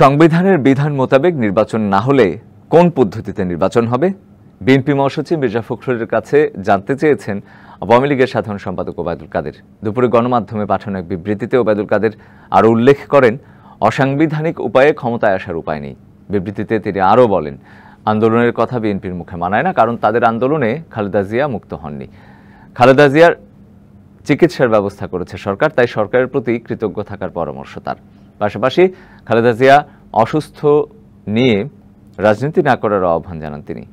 সংবিধানের বিধান মোতাবেক নির্বাচন না হলে কোন পদ্ধতিতে নির্বাচন হবে বিএনপি মহাসচিব মির্জা ফখরুলের কাছে জানতে চেয়েছেন আওয়ামী লীগের সাধারণ সম্পাদক ওবায়দুল কাদের দুপুরে গণমাধ্যমে পাঠানো এক বিবৃতিতে ওবায়দুল কাদের আরও উল্লেখ করেন অসাংবিধানিক উপায়ে ক্ষমতায় আসার উপায় নেই বিবৃতিতে তিনি আরও বলেন আন্দোলনের কথা বিএনপির মুখে মানায় না কারণ তাদের আন্দোলনে খালেদা জিয়া মুক্ত হননি খালেদা জিয়ার চিকিৎসার ব্যবস্থা করেছে সরকার তাই সরকারের প্রতি কৃতজ্ঞ থাকার পরামর্শ তার পাশাপাশি খালেদা জিয়া অসুস্থ নিয়ে রাজনীতি না করার আহ্বান জানান তিনি